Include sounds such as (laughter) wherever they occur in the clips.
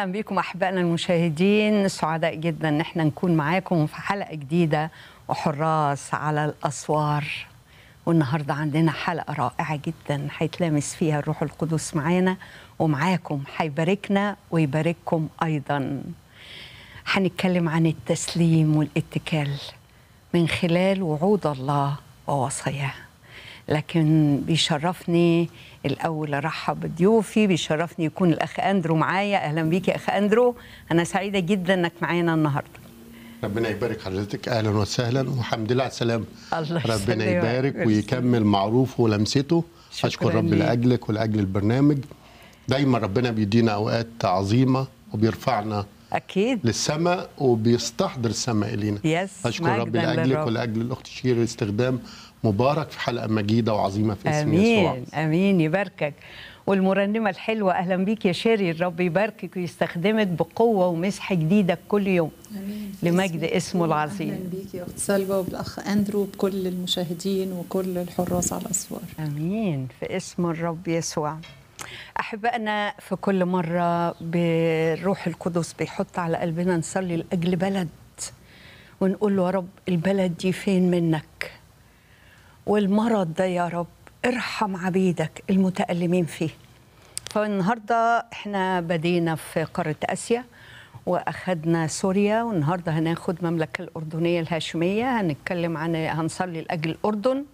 اهلا بكم احبائنا المشاهدين سعداء جدا ان احنا نكون معاكم في حلقه جديده وحراس على الاسوار والنهارده عندنا حلقه رائعه جدا هيتلامس فيها الروح القدس معانا ومعاكم هيباركنا ويبارككم ايضا هنتكلم عن التسليم والاتكال من خلال وعود الله ووصاياه لكن بيشرفني الاول ارحب بضيوفي بيشرفني يكون الاخ اندرو معايا اهلا بيك يا اخ اندرو انا سعيده جدا انك معانا النهارده ربنا يبارك حضرتك اهلا وسهلا والحمد لله على السلامه الله ربنا يبارك ورسل. ويكمل معروفه ولمسته اشكر رب لاجلك ولاجل البرنامج دايما ربنا بيدينا اوقات عظيمه وبيرفعنا اكيد للسماء وبيستحضر السماء الينا يس اشكر ربي لاجلك ولاجل الاخت شير استخدام مبارك في حلقه مجيده وعظيمه في اسم امين يسوع. امين يباركك والمرنمه الحلوه اهلا بيك يا شيري الرب يباركك ويستخدمك بقوه ومسح جديده كل يوم امين لمجد اسمه العظيم اهلا بيك يا اخت سلوى وبالاخ اندرو وبكل المشاهدين وكل الحراس على الاسوار امين في اسم الرب يسوع احبائنا في كل مره بالروح القدس بيحط على قلبنا نصلي لاجل بلد ونقول له يا رب البلد دي فين منك والمرض ده يا رب ارحم عبيدك المتألمين فيه فالنهارده احنا بدينا في قارة آسيا واخدنا سوريا والنهارده هناخد المملكه الاردنيه الهاشميه هنتكلم عن هنصلي لاجل الاردن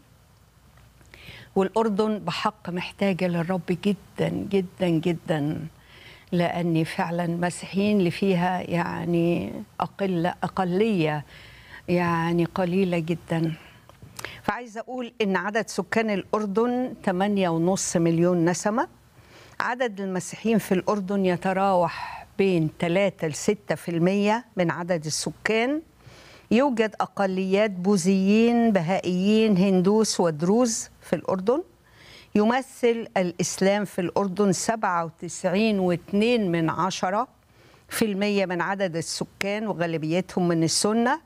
والاردن بحق محتاجه للرب جدا جدا جدا لأني فعلا مسيحيين اللي فيها يعني اقل اقليه يعني قليله جدا فعايز اقول ان عدد سكان الاردن 8.5 مليون نسمه عدد المسيحيين في الاردن يتراوح بين 3 ل 6% من عدد السكان يوجد اقليات بوذيين بهائيين هندوس ودروز في الاردن يمثل الإسلام في الأردن 97.2 من عشرة في المية من عدد السكان وغالبيتهم من السنة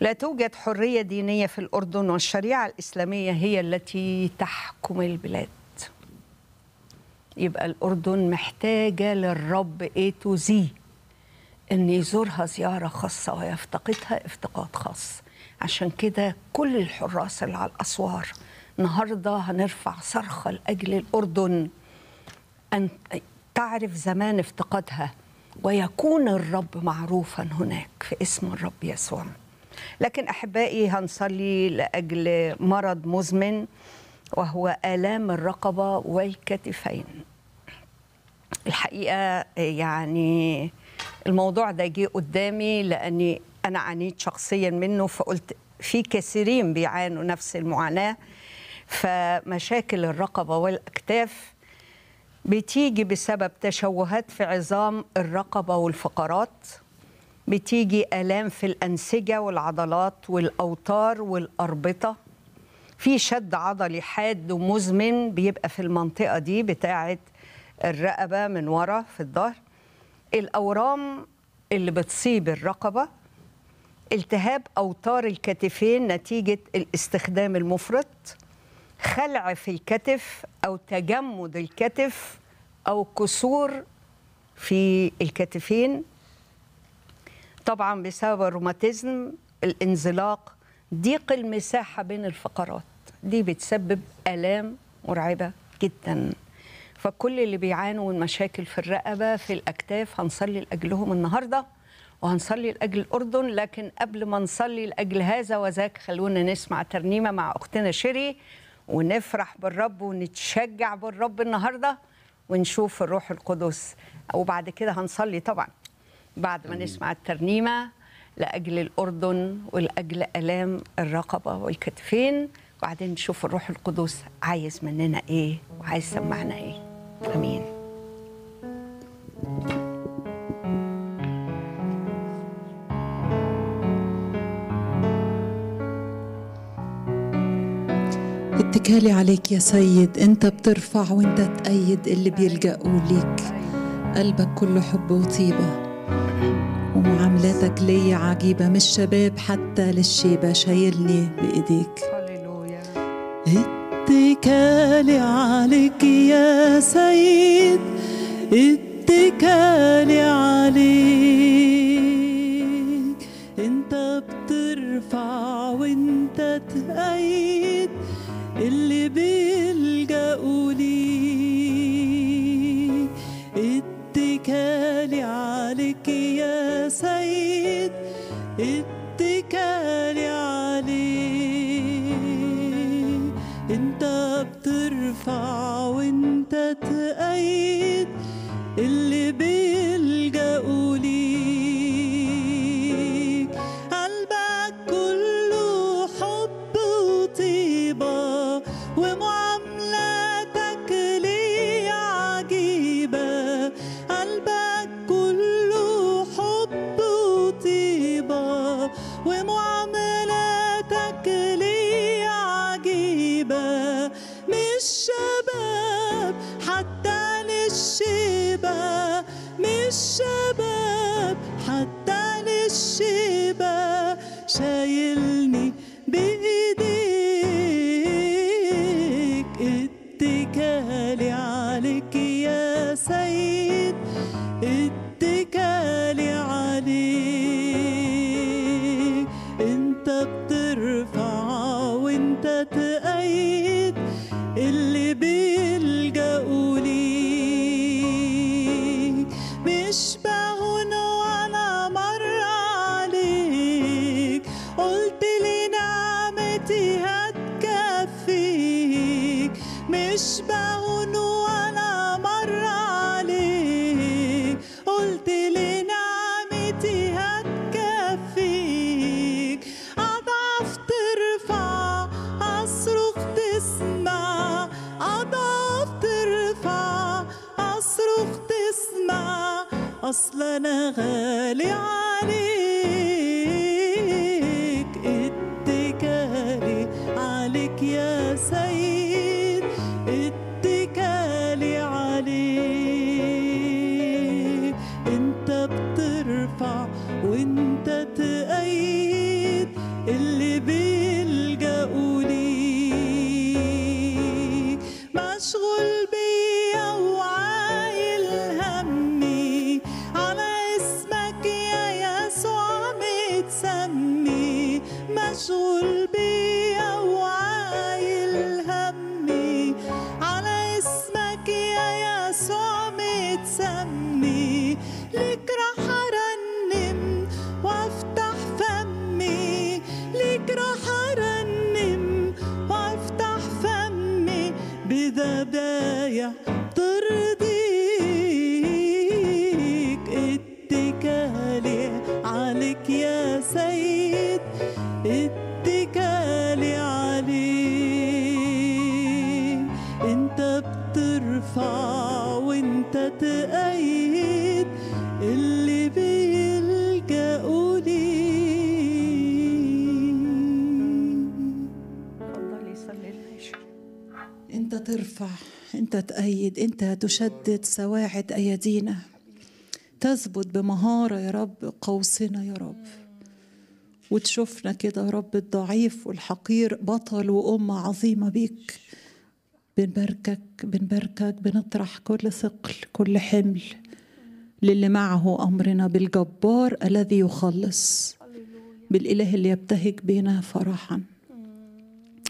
لا توجد حرية دينية في الأردن والشريعة الإسلامية هي التي تحكم البلاد يبقى الأردن محتاجة للرب اي تو زي أن يزورها زيارة خاصة ويفتقدها افتقاد خاص عشان كده كل الحراس اللي على الأسوار النهاردة هنرفع صرخة لأجل الأردن أن تعرف زمان افتقادها ويكون الرب معروفا هناك في اسم الرب يسوع لكن أحبائي هنصلي لأجل مرض مزمن وهو آلام الرقبة والكتفين الحقيقة يعني الموضوع ده جه قدامي لأني أنا عانيت شخصيا منه فقلت في كثيرين بيعانوا نفس المعاناة فمشاكل الرقبة والأكتاف بتيجي بسبب تشوهات في عظام الرقبة والفقرات بتيجي آلام في الأنسجة والعضلات والأوتار والأربطة في شد عضلي حاد ومزمن بيبقى في المنطقة دي بتاعة الرقبة من ورا في الظهر الأورام اللي بتصيب الرقبة التهاب أوتار الكتفين نتيجة الاستخدام المفرط خلع في الكتف أو تجمد الكتف أو كسور في الكتفين طبعا بسبب الروماتيزم الانزلاق ضيق المساحه بين الفقرات دي بتسبب الام مرعبه جدا فكل اللي بيعانوا من مشاكل في الرقبه في الاكتاف هنصلي لاجلهم النهارده وهنصلي لاجل الاردن لكن قبل ما نصلي لاجل هذا وذاك خلونا نسمع ترنيمه مع اختنا شيري ونفرح بالرب ونتشجع بالرب النهارده ونشوف الروح القدس وبعد كده هنصلي طبعا بعد ما نسمع الترنيمة لأجل الأردن ولأجل ألام الرقبة والكتفين وبعدين نشوف الروح القدس عايز مننا إيه وعايز سمعنا إيه آمين اتكالي عليك يا سيد انت بترفع وانت تأيد اللي بيلجأوا ليك قلبك كله حب وطيبه معاملاتك ليا عجيبة مش شباب حتى للشيبة شايلني بإيديك اتكالي عليك يا سيد اتكالي عليك انت بترفع وانت تأيد اللي بيلجأوا ليك اتكالي عليك لك يا سيد اتكالي عليك انت بترفع وانت تأيد azul. تشدد سواعد أيدينا تثبت بمهارة يا رب قوسنا يا رب وتشوفنا كده يا رب الضعيف والحقير بطل وأمة عظيمة بيك بنباركك بنباركك بنطرح كل ثقل كل حمل للي معه أمرنا بالجبار الذي يخلص بالإله اللي يبتهج بنا فرحا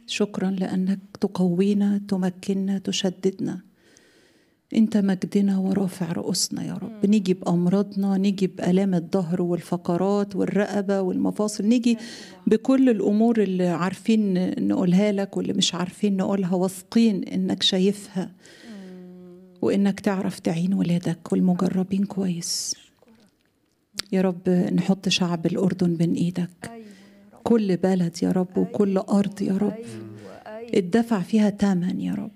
شكرا لأنك تقوينا تمكننا تشددنا انت مجدنا ورافع رؤوسنا يا رب نيجي بامراضنا نيجي بالام الظهر والفقرات والرقبه والمفاصل نيجي بكل الامور اللي عارفين نقولها لك واللي مش عارفين نقولها واثقين انك شايفها وانك تعرف تعين ولادك والمجربين كويس يا رب نحط شعب الاردن بين ايدك أيوة كل بلد يا رب وكل أيوة، ارض يا رب أيوة، اتدفع فيها ثمن يا رب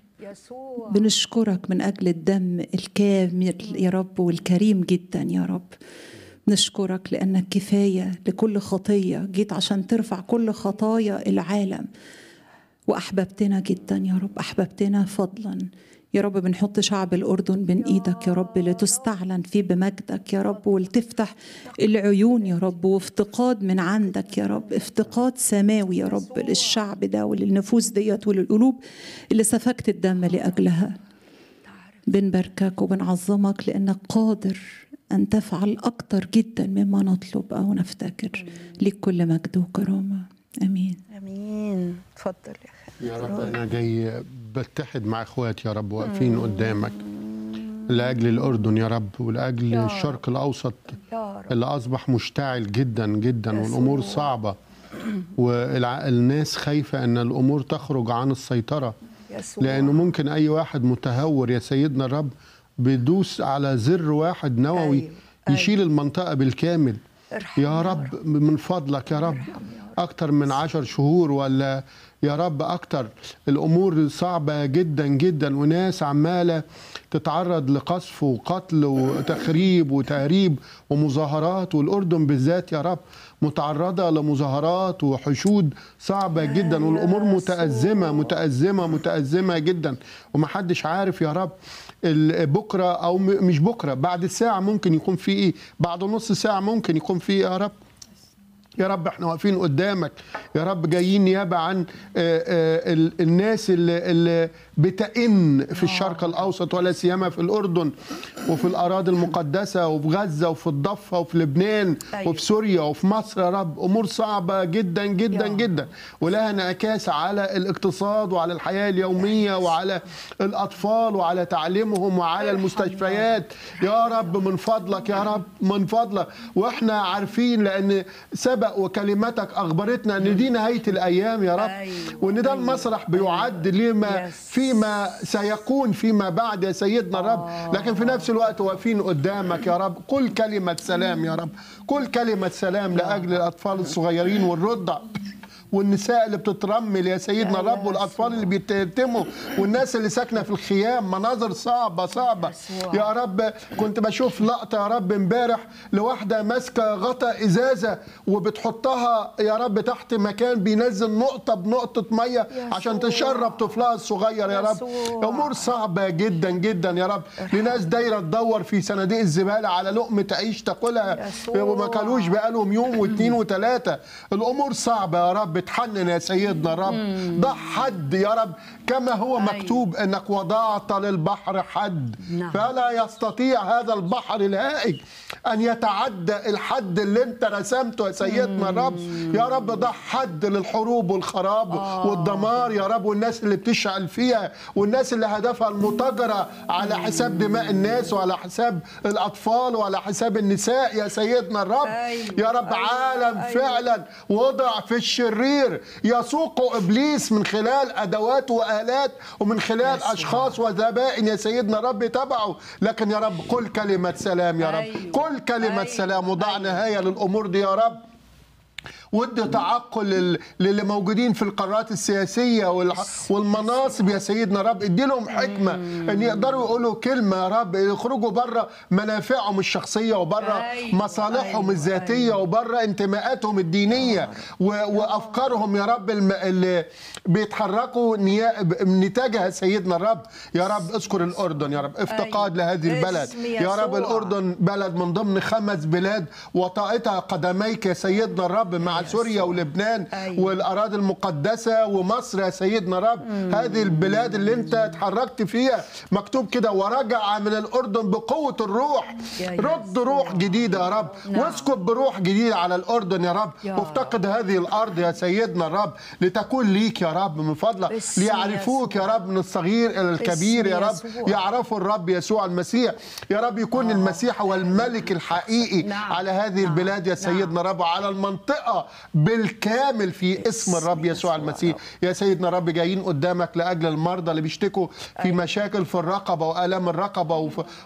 بنشكرك من أجل الدم الكامل يا رب والكريم جدا يا رب نشكرك لأنك كفاية لكل خطية جيت عشان ترفع كل خطايا العالم وأحببتنا جدا يا رب أحببتنا فضلا يا رب بنحط شعب الأردن بين إيدك يا رب لتستعلن فيه بمجدك يا رب ولتفتح العيون يا رب وافتقاد من عندك يا رب افتقاد سماوي يا رب للشعب ده وللنفوس ديت وللقلوب اللي سفكت الدم لأجلها بنباركك وبنعظمك لأنك قادر أن تفعل أكتر جدا مما نطلب أو نفتكر لكل كل مجد وكرامة أمين أمين اتفضل يا خالد يا رب أنا جاي بتحد مع اخواتي يا رب واقفين قدامك لاجل الاردن يا رب ولاجل يا الشرق الاوسط يا رب. اللي اصبح مشتعل جدا جدا والامور صعبه (clears throat) والناس خايفه ان الامور تخرج عن السيطره يسوع. لانه ممكن اي واحد متهور يا سيدنا الرب بيدوس على زر واحد نووي أيوه. أيوة. يشيل المنطقه بالكامل يا رب, يا رب من فضلك يا رب, يا رب. اكتر من عشر شهور ولا يا رب أكتر الأمور صعبة جدا جدا وناس عمالة تتعرض لقصف وقتل وتخريب وتهريب ومظاهرات والأردن بالذات يا رب متعرضة لمظاهرات وحشود صعبة جدا والأمور متأزمة متأزمة متأزمة جدا ومحدش عارف يا رب بكرة أو مش بكرة بعد ساعة ممكن يكون في إيه بعد نص ساعة ممكن يكون في إيه يا رب يا رب احنا واقفين قدامك يا رب جايين نيابه عن آه، آه، الناس اللي, اللي بتئن في الشرق الاوسط ولا سيما في الاردن وفي الاراضي المقدسه وفي غزه وفي الضفه وفي لبنان طيب. وفي سوريا وفي مصر يا رب امور صعبه جدا جدا جدا ولها انعكاس على الاقتصاد وعلى الحياه اليوميه وعلى الاطفال وعلى تعليمهم وعلى المستشفيات يا رب من فضلك يا رب من فضلك واحنا عارفين لان سبب سبق وكلمتك أخبرتنا أن دي نهاية الأيام يا رب أيوة، وأن ده أيوة. المسرح بيعد لما فيما سيكون فيما بعد يا سيدنا الرب آه. لكن في نفس الوقت واقفين قدامك يا رب قل كلمة سلام يا رب قل كلمة سلام لأجل الأطفال الصغيرين والرضع والنساء اللي بتترمل يا سيدنا يا رب والاطفال اللي بيتهتموا والناس اللي ساكنه في الخيام مناظر صعبه صعبه يا رب كنت بشوف لقطه يا رب امبارح لواحده ماسكه غطا ازازه وبتحطها يا رب تحت مكان بينزل نقطه بنقطه ميه عشان تشرب طفلها الصغير يا رب امور صعبه جدا جدا يا رب لناس دايره تدور في صناديق الزباله على لقمه عيش تاكلها وما كلوش بقالهم يوم واثنين وثلاثه الامور صعبه يا رب بتحنن يا سيدنا رب ده حد يا رب كما هو مكتوب أنك وضعت للبحر حد نعم. فلا يستطيع هذا البحر الهائج أن يتعدى الحد اللي أنت رسمته يا سيدنا الرب يا رب ده حد للحروب والخراب آه. والدمار يا رب والناس اللي بتشعل فيها والناس اللي هدفها المتاجرة على حساب دماء الناس وعلى حساب الأطفال وعلى حساب النساء يا سيدنا الرب أيوة. يا رب أيوة. عالم أيوة. فعلا وضع في الشرير يسوقه إبليس من خلال أدواته مجاهلات ومن خلال أشخاص وزبائن يا سيدنا رب تبعوا لكن يا رب قل كلمة سلام يا رب أيوة. قل كلمة أيوة. سلام وضع أيوة. نهاية للأمور دي يا رب وادي تعقل للي موجودين في القارات السياسيه والمناصب يا سيدنا رب ادي لهم حكمه ان يقدروا يقولوا كلمه يا رب يخرجوا بره منافعهم الشخصيه وبره أيوة، مصالحهم أيوة، الذاتيه أيوة. وبره انتماءاتهم الدينيه وافكارهم يا رب اللي بيتحركوا نتاجها سيدنا الرب يا رب اذكر الاردن يا رب افتقاد لهذه البلد يا رب الاردن بلد من ضمن خمس بلاد وطائتها قدميك يا سيدنا الرب مع على سوريا ولبنان أيوة. والاراضي المقدسه ومصر يا سيدنا رب مم. هذه البلاد اللي انت اتحركت فيها مكتوب كده ورجع من الاردن بقوه الروح رد روح جديده يا رب نعم. واسكب بروح جديده على الاردن يا رب يا وافتقد هذه الارض يا سيدنا الرب لتكون ليك يا رب من فضلك ليعرفوك يا رب من الصغير الى الكبير يا رب يعرفوا الرب يسوع المسيح يا رب يكون آه. المسيح هو الملك الحقيقي نعم. على هذه نعم. البلاد يا نعم. سيدنا نعم. رب على المنطقه بالكامل في اسم الرب يسوع المسيح يا سيدنا رب جايين قدامك لاجل المرضى اللي بيشتكوا في أيوة. مشاكل في الرقبه والام الرقبه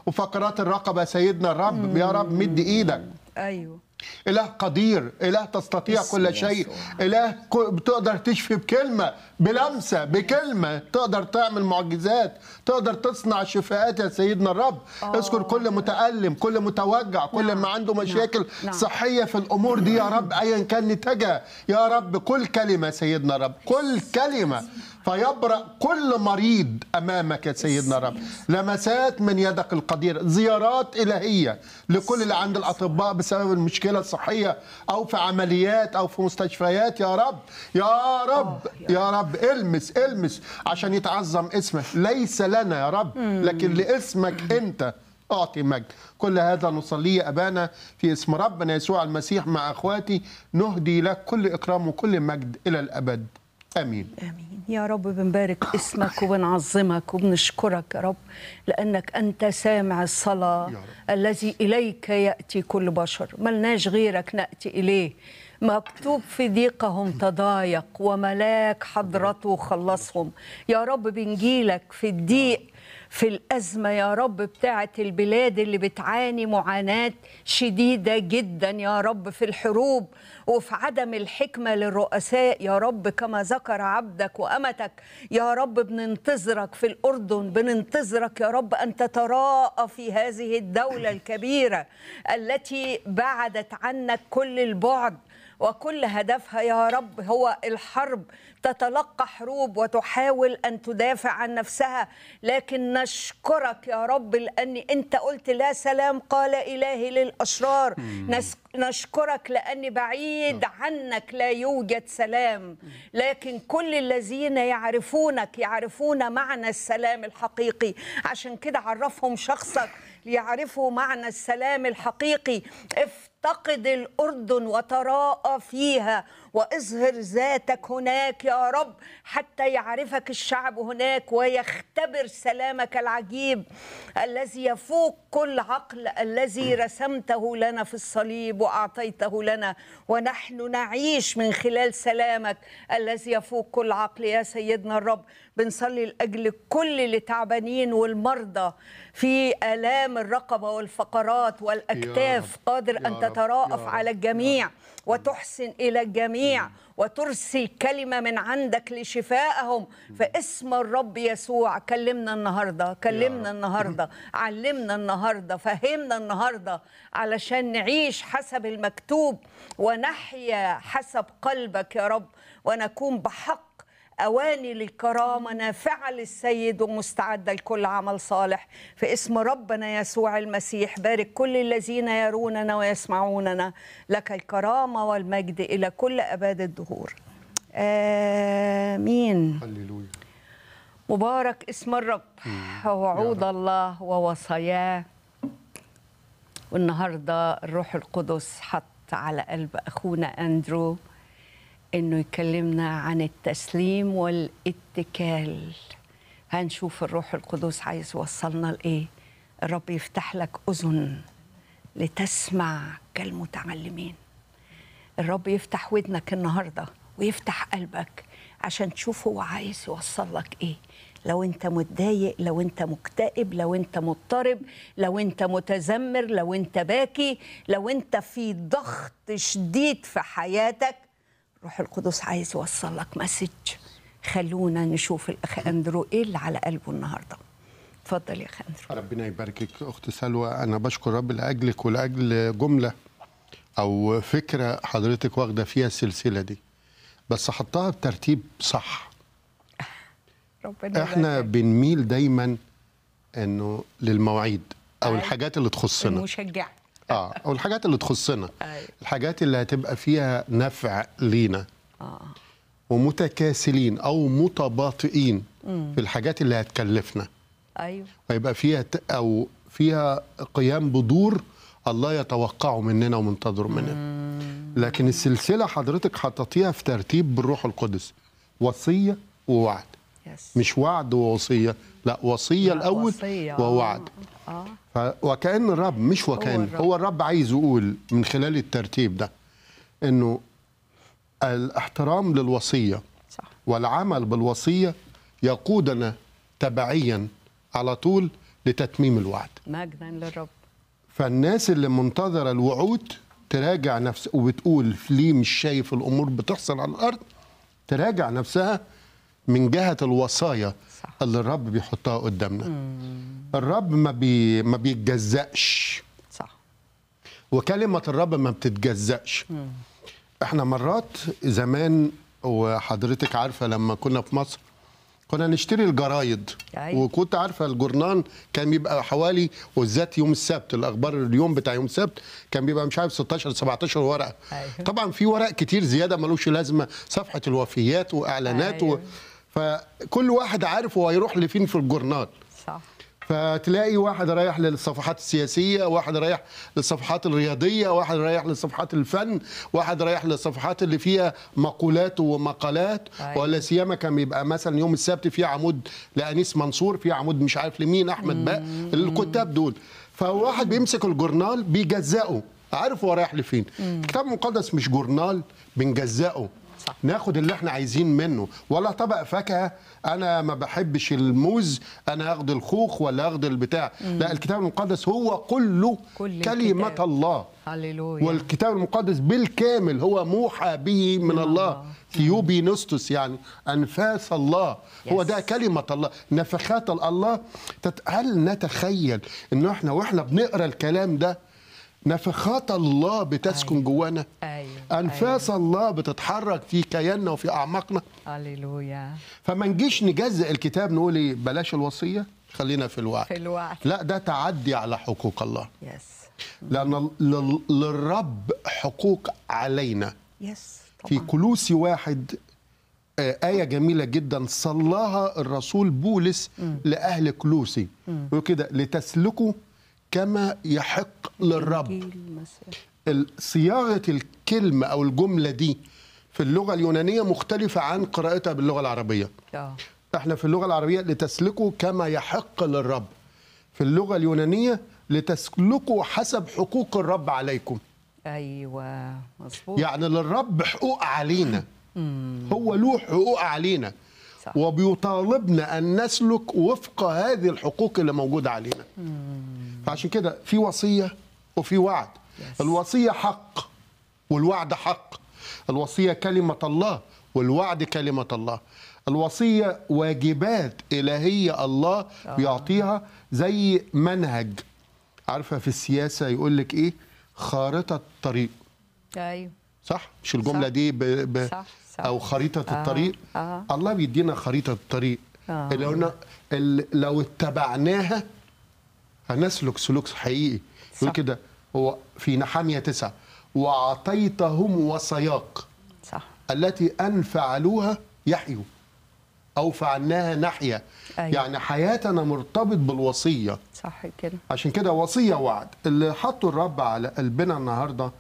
وفقرات الرقبه سيدنا الرب يا رب مد ايدك ايوه إله قدير إله تستطيع كل شيء إله بتقدر تشفي بكلمة بلمسة بكلمة تقدر تعمل معجزات تقدر تصنع شفاءات يا سيدنا الرب آه. اذكر كل متألم كل متوجع كل نعم. ما عنده نعم. مشاكل نعم. صحية في الأمور دي يا رب أيا كان نتاجها يا رب كل كلمة سيدنا الرب كل كلمة فيبرأ كل مريض أمامك يا سيدنا رب لمسات من يدك القدير زيارات إلهية لكل اللي عند الأطباء بسبب المشكلة الصحية أو في عمليات أو في مستشفيات يا رب يا رب آه، يا رب المس المس عشان يتعظم اسمك ليس لنا يا رب لكن لاسمك أنت أعطي مجد كل هذا نصليه أبانا في اسم ربنا يسوع المسيح مع أخواتي نهدي لك كل إكرام وكل مجد إلى الأبد امين امين يا رب بنبارك اسمك وبنعظمك وبنشكرك يا رب لانك انت سامع الصلاه الذي اليك ياتي كل بشر ملناش غيرك ناتي اليه مكتوب في ضيقهم تضايق وملاك حضرته خلصهم يا رب بنجيلك في الضيق في الأزمة يا رب بتاعة البلاد اللي بتعاني معاناة شديدة جدا يا رب في الحروب وفي عدم الحكمة للرؤساء يا رب كما ذكر عبدك وأمتك يا رب بننتظرك في الأردن بننتظرك يا رب أن تتراءى في هذه الدولة الكبيرة التي بعدت عنك كل البعد وكل هدفها يا رب هو الحرب تتلقى حروب وتحاول أن تدافع عن نفسها لكن نشكرك يا رب لأن أنت قلت لا سلام قال إلهي للأشرار نشكرك لأني بعيد نعم. عنك لا يوجد سلام لكن كل الذين يعرفونك يعرفون معنى السلام الحقيقي عشان كده عرفهم شخصك ليعرفوا معنى السلام الحقيقي افتقد الأردن وتراءى فيها واظهر ذاتك هناك يا رب حتى يعرفك الشعب هناك ويختبر سلامك العجيب الذي يفوق كل عقل الذي رسمته لنا في الصليب واعطيته لنا ونحن نعيش من خلال سلامك الذي يفوق كل عقل يا سيدنا الرب بنصلي لاجل كل اللي تعبانين والمرضى في آلام الرقبة والفقرات والأكتاف قادر أن تتراءف على الجميع وتحسن إلى الجميع وترسل كلمة من عندك لشفائهم فاسم الرب يسوع كلمنا النهاردة كلمنا النهاردة (laughs) علمنا النهاردة فهمنا النهاردة علشان نعيش حسب المكتوب ونحيا حسب قلبك يا رب ونكون بحق أواني للكرامة نافعة للسيد ومستعدة لكل عمل صالح في اسم ربنا يسوع المسيح بارك كل الذين يروننا ويسمعوننا لك الكرامة والمجد إلى كل أباد الدهور آمين هللويا مبارك اسم الرب ووعود الله ووصاياه والنهارده الروح القدس حط على قلب اخونا اندرو انه يكلمنا عن التسليم والاتكال هنشوف الروح القدس عايز يوصلنا لايه الرب يفتح لك اذن لتسمع كالمتعلمين الرب يفتح ودنك النهارده ويفتح قلبك عشان تشوف هو عايز يوصل لك ايه لو انت متضايق لو انت مكتئب لو انت مضطرب لو انت متذمر لو انت باكي لو انت في ضغط شديد في حياتك روح القدس عايز يوصل لك مسج خلونا نشوف الاخ اندرو ايه اللي على قلبه النهارده اتفضل يا اخ اندرو ربنا يباركك اخت سلوى انا بشكر رب لاجلك ولاجل جمله او فكره حضرتك واخده فيها السلسله دي بس حطها بترتيب صح (laughs) ربنا احنا بارك. بنميل دايما انه للمواعيد او أيوة. الحاجات اللي تخصنا المشجعه اه والحاجات اللي تخصنا أيوة. الحاجات اللي هتبقى فيها نفع لينا اه ومتكاسلين او متباطئين مم. في الحاجات اللي هتكلفنا ايوه ويبقى فيها او فيها قيام بدور الله يتوقعه مننا ومنتظره مننا لكن السلسله حضرتك حطيتيها في ترتيب بالروح القدس وصيه ووعد يس. مش وعد ووصيه لا وصيه الاول وصية. ووعد آه. آه. وكان الرب مش وكان هو الرب. هو الرب عايز يقول من خلال الترتيب ده انه الاحترام للوصيه صح. والعمل بالوصيه يقودنا تبعيا على طول لتتميم الوعد مجدا للرب فالناس اللي منتظره الوعود تراجع نفسها وبتقول ليه مش شايف الامور بتحصل على الارض تراجع نفسها من جهه الوصايا صح. اللي الرب بيحطها قدامنا مم. الرب ما بي ما بيتجزأش صح وكلمه الرب ما بتتجزأش مم. احنا مرات زمان وحضرتك عارفه لما كنا في مصر كنا نشتري الجرايد أيوة. وكنت عارفه الجورنان كان بيبقى حوالي وذات يوم السبت الاخبار اليوم بتاع يوم السبت كان بيبقى مش عارف 16 17 ورقه أيوة. طبعا في ورق كتير زياده ملوش لازمه صفحه الوفيات واعلانات أيوة. و... فكل واحد عارف هو هيروح لفين في الجورنال صح فتلاقي واحد رايح للصفحات السياسيه واحد رايح للصفحات الرياضيه واحد رايح للصفحات الفن واحد رايح للصفحات اللي فيها مقولات ومقالات أيوة. ولا سيما كان بيبقى مثلا يوم السبت في عمود لانيس منصور في عمود مش عارف لمين احمد بقى الكتاب دول فواحد بيمسك الجورنال بيجزأه عارف هو رايح لفين الكتاب المقدس مش جورنال بنجزأه صح. ناخد اللي احنا عايزين منه ولا طبق فاكهه انا ما بحبش الموز انا اخد الخوخ ولا اخد البتاع مم. لا الكتاب المقدس هو كله كل كلمه الكتاب. الله هللويا والكتاب المقدس بالكامل هو موحى به من الله, الله. ثيوبي نستوس يعني انفاس الله يس. هو ده كلمه الله نفخات الله هل نتخيل ان احنا واحنا بنقرا الكلام ده نفخات الله بتسكن أيوة. جوانا أيوة. انفاس أيوة. الله بتتحرك في كياننا وفي اعماقنا هللويا فما نجيش نجزئ الكتاب نقول ايه بلاش الوصيه خلينا في الوعي في الوعي لا ده تعدي على حقوق الله يس لان للرب حقوق علينا يس طبعا. في كلوسي واحد آه، آية جميلة جدا صلاها الرسول بولس لأهل كلوسي وكده لتسلكوا كما يحق للرب صياغه الكلمه او الجمله دي في اللغه اليونانيه مختلفه عن قراءتها باللغه العربيه أوه. احنا في اللغه العربيه لتسلكوا كما يحق للرب في اللغه اليونانيه لتسلكوا حسب حقوق الرب عليكم ايوه مظبوط يعني للرب حقوق علينا هو له حقوق علينا صح. وبيطالبنا ان نسلك وفق هذه الحقوق اللي موجوده علينا مم. فعشان كده في وصيه وفي وعد yes. الوصيه حق والوعد حق الوصيه كلمه الله والوعد كلمه الله الوصيه واجبات الهيه الله آه. بيعطيها زي منهج عارفه في السياسه يقول لك ايه خارطه طريق ايوه صح مش الجمله صح. دي ب... ب... صح. صح. او خريطه آه. الطريق آه. الله بيدينا خريطه الطريق آه. اللي قلنا لو اتبعناها فنسلك سلوك حقيقي يقول كده هو في نحامية تسعة وأعطيتهم وصياق صح التي أن فعلوها يحيوا أو فعلناها نحيا أيوة. يعني حياتنا مرتبط بالوصية صح كده عشان كده وصية وعد اللي حطه الرب على قلبنا النهاردة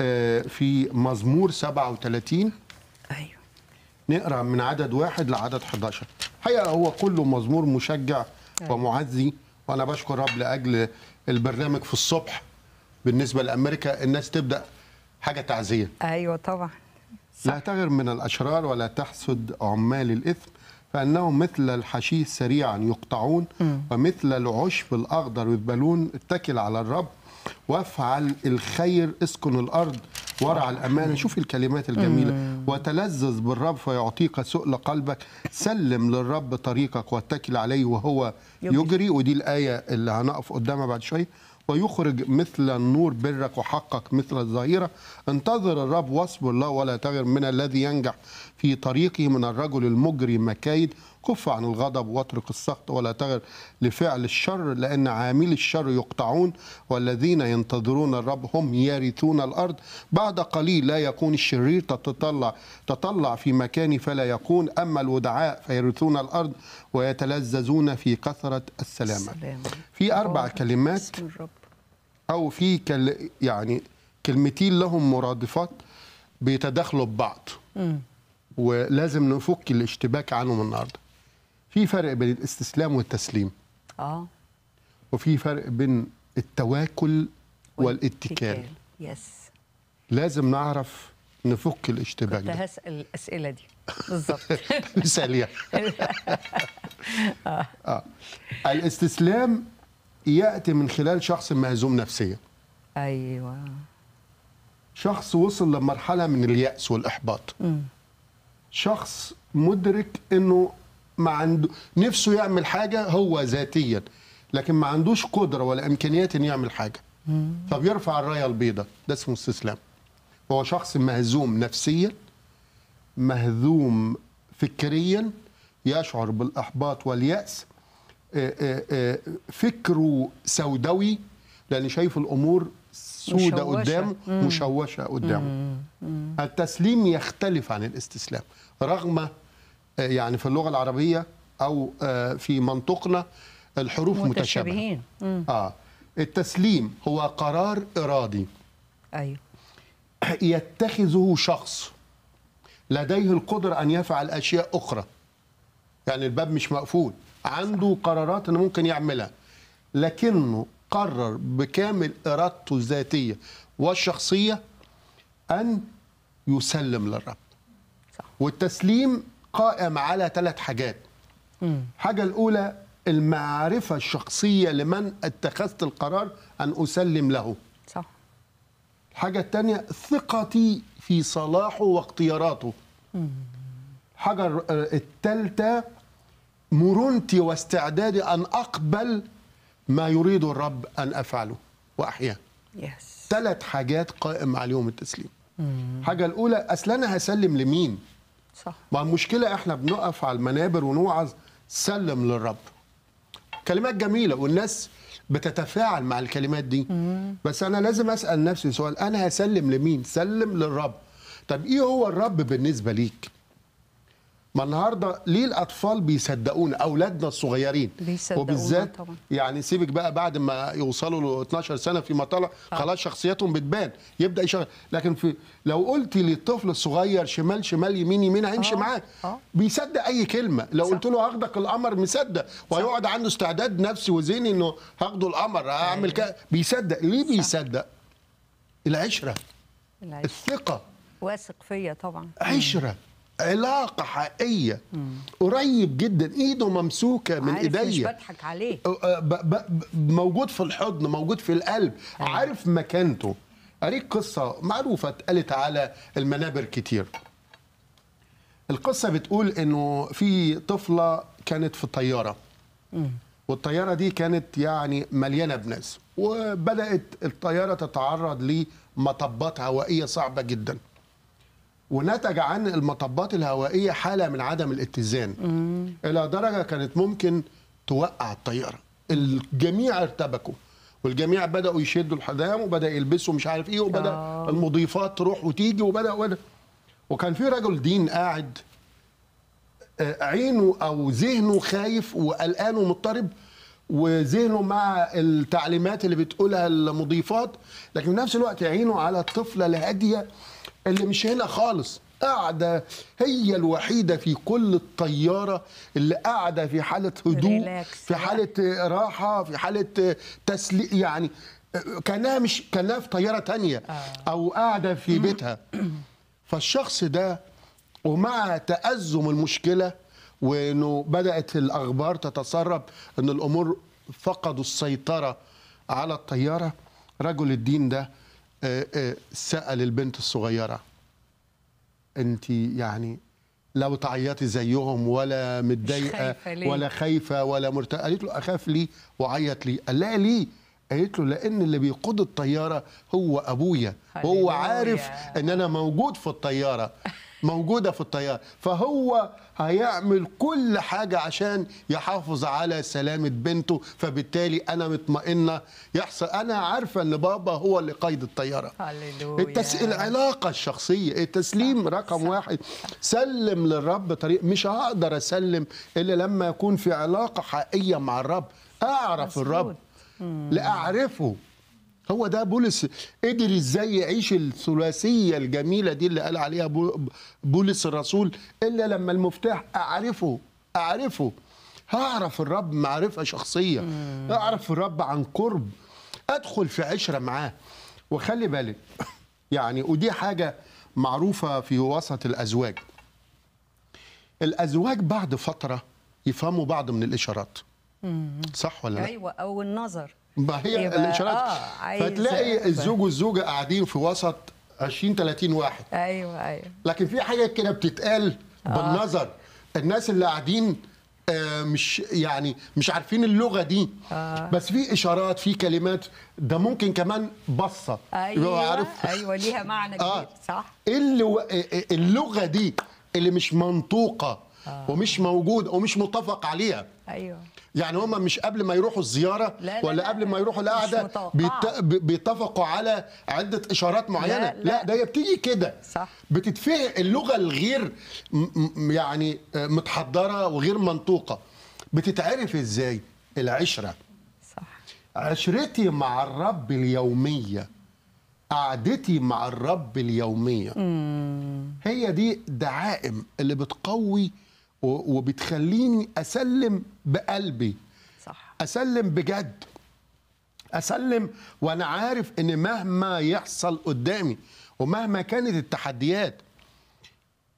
آه في مزمور 37 أيوة نقرأ من عدد واحد لعدد 11 حقيقة هو كله مزمور مشجع أيوة. ومعزي وانا بشكر رب لاجل البرنامج في الصبح بالنسبه لامريكا الناس تبدا حاجه تعزيه ايوه طبعا صح. لا تغر من الاشرار ولا تحسد عمال الاثم فانهم مثل الحشيش سريعا يقطعون م. ومثل العشب الاخضر يذبلون اتكل على الرب وافعل الخير اسكن الارض ورع الأمانة شوف الكلمات الجميلة مم. وتلذذ بالرب فيعطيك سؤل قلبك سلم للرب طريقك واتكل عليه وهو يجري, يجري ودي الآية اللي هنقف قدامها بعد شوية ويخرج مثل النور برك وحقك مثل الظهيرة انتظر الرب واصبر الله ولا تغر من الذي ينجح في طريقه من الرجل المجري مكايد كف عن الغضب واترك السخط ولا تغر لفعل الشر لأن عامل الشر يقطعون والذين ينتظرون الرب هم يرثون الأرض بعد قليل لا يكون الشرير تتطلع تطلع في مكاني فلا يكون أما الودعاء فيرثون الأرض ويتلذذون في كثرة ثمرة السلامة, في أربع كلمات أو في كل يعني كلمتين لهم مرادفات بيتداخلوا ببعض ولازم نفك الاشتباك عنهم النهارده في فرق بين الاستسلام والتسليم اه وفي فرق بين التواكل والاتكال يس لازم نعرف نفك الاشتباك كنت هسأل الأسئلة دي بالظبط (laughs) مثاليه (laughs) آه. اه الاستسلام ياتي من خلال شخص مهزوم نفسيا ايوه شخص وصل لمرحله من الياس والاحباط م. شخص مدرك انه ما عنده نفسه يعمل حاجه هو ذاتيا لكن ما عندوش قدره ولا امكانيات ان يعمل حاجه فبيرفع الرايه البيضاء ده اسمه استسلام هو شخص مهزوم نفسيا مهزوم فكريا يشعر بالاحباط والياس آه، آه، آه، فكره سوداوي لان شايف الامور سودة قدامه مشوشة قدامه التسليم يختلف عن الاستسلام رغم يعني في اللغة العربية أو في منطقنا الحروف متشابهة آه التسليم هو قرار إرادي أيوه يتخذه شخص لديه القدرة أن يفعل أشياء أخرى يعني الباب مش مقفول عنده قرارات أنه ممكن يعملها لكنه قرر بكامل إرادته الذاتية والشخصية أن يسلم للرب والتسليم قائم على ثلاث حاجات حاجة الأولى المعرفة الشخصية لمن اتخذت القرار أن أسلم له صح الحاجة الثانية ثقتي في صلاحه واختياراته حجر آه، الثالثة مرونتي واستعدادي أن أقبل ما يريد الرب أن أفعله وأحياه yes. ثلاث حاجات قائم عليهم التسليم الحاجة الأولى أصل أنا هسلم لمين صح ما المشكلة إحنا بنقف على المنابر ونوعظ سلم للرب كلمات جميلة والناس بتتفاعل مع الكلمات دي بس انا لازم اسال نفسي سؤال انا هسلم لمين سلم للرب طب ايه هو الرب بالنسبه ليك ما النهارده ليه الاطفال بيصدقونا اولادنا الصغيرين بيصدقونا وبالذات يعني سيبك بقى بعد ما يوصلوا ل 12 سنه فيما طلع آه. خلاص شخصيتهم بتبان يبدا يشغل لكن في لو قلتي للطفل الصغير شمال شمال يمين يمين هيمشي آه. معاه معاك آه. بيصدق اي كلمه لو قلت له هاخدك القمر مصدق وهيقعد عنده استعداد نفسي وذهني انه هاخده القمر اعمل أيوة. كده بيصدق ليه بيصدق العشره, العشرة. الثقه واثق فيا طبعا عشره مم. علاقة حقيقية قريب جدا ايده ممسوكة من ايديا مش بضحك عليه أه، موجود في الحضن موجود في القلب أيوة. عارف مكانته أريك قصة معروفة اتقالت على المنابر كتير القصة بتقول انه في طفلة كانت في طيارة والطيارة دي كانت يعني مليانة بناس وبدأت الطيارة تتعرض لمطبات هوائية صعبة جداً ونتج عن المطبات الهوائيه حاله من عدم الاتزان الى درجه كانت ممكن توقع الطياره الجميع ارتبكوا والجميع بداوا يشدوا الحزام وبدا يلبسوا مش عارف ايه وبدا آه. المضيفات تروح وتيجي وبدا وبدا وكان في رجل دين قاعد آه، عينه او ذهنه خايف وقلقان ومضطرب وذهنه مع التعليمات اللي بتقولها المضيفات لكن في نفس الوقت عينه على الطفله الهاديه اللي مش هنا خالص قاعدة هي الوحيدة في كل الطيارة اللي قاعدة في حالة هدوء في حالة راحة في حالة تسليق يعني كانها مش كانها في طيارة تانية آه. أو قاعدة في بيتها فالشخص ده ومع تأزم المشكلة وانه بدأت الأخبار تتسرب ان الأمور فقدوا السيطرة على الطيارة رجل الدين ده آه، آه، سأل البنت الصغيرة أنت يعني لو تعيطي زيهم ولا متضايقة ولا خايفة ولا مرتاحة قالت له أخاف ليه وعيط ليه قال لها ليه قالت له لأن اللي بيقود الطيارة هو أبويا هو عارف أن أنا موجود في الطيارة موجوده في الطيار فهو هيعمل كل حاجه عشان يحافظ على سلامه بنته فبالتالي انا مطمئنه يحصل انا عارفه ان بابا هو اللي قايد الطياره التس... العلاقه الشخصيه التسليم صح. رقم صح. واحد سلم للرب طريق مش هقدر اسلم الا لما يكون في علاقه حقيقيه مع الرب اعرف مسؤول. الرب لاعرفه هو ده بولس قدر ازاي يعيش الثلاثيه الجميله دي اللي قال عليها بولس الرسول الا لما المفتاح اعرفه اعرفه هعرف الرب معرفه شخصيه اعرف الرب عن قرب ادخل في عشره معاه وخلي بالك يعني ودي حاجه معروفه في وسط الازواج الازواج بعد فتره يفهموا بعض من الاشارات صح ولا لا ايوه او النظر ما هي الاشارات آه فتلاقي الزوج والزوجه قاعدين في وسط 20 30 واحد ايوه ايوه لكن في حاجه كده بتتقال آه. بالنظر الناس اللي قاعدين آه مش يعني مش عارفين اللغه دي آه. بس في اشارات في كلمات ده ممكن كمان بصه ايوه عارف ايوه ليها معنى كبير (laughs) آه. صح اللي آه، آه، اللغه دي اللي مش منطوقه آه. ومش موجوده ومش متفق عليها ايوه يعني هم مش قبل ما يروحوا الزياره لا لا ولا لا قبل ما يروحوا القعده بيتفقوا على عده اشارات معينه لا, لا, لا ده هي بتيجي كده صح بتتفهم اللغه الغير يعني آه، متحضره وغير منطوقه بتتعرف ازاي العشره صح عشرتي مع الرب اليوميه قعدتي مع الرب اليوميه مم. هي دي دعائم اللي بتقوي وبتخليني اسلم بقلبي صح اسلم بجد اسلم وانا عارف ان مهما يحصل قدامي ومهما كانت التحديات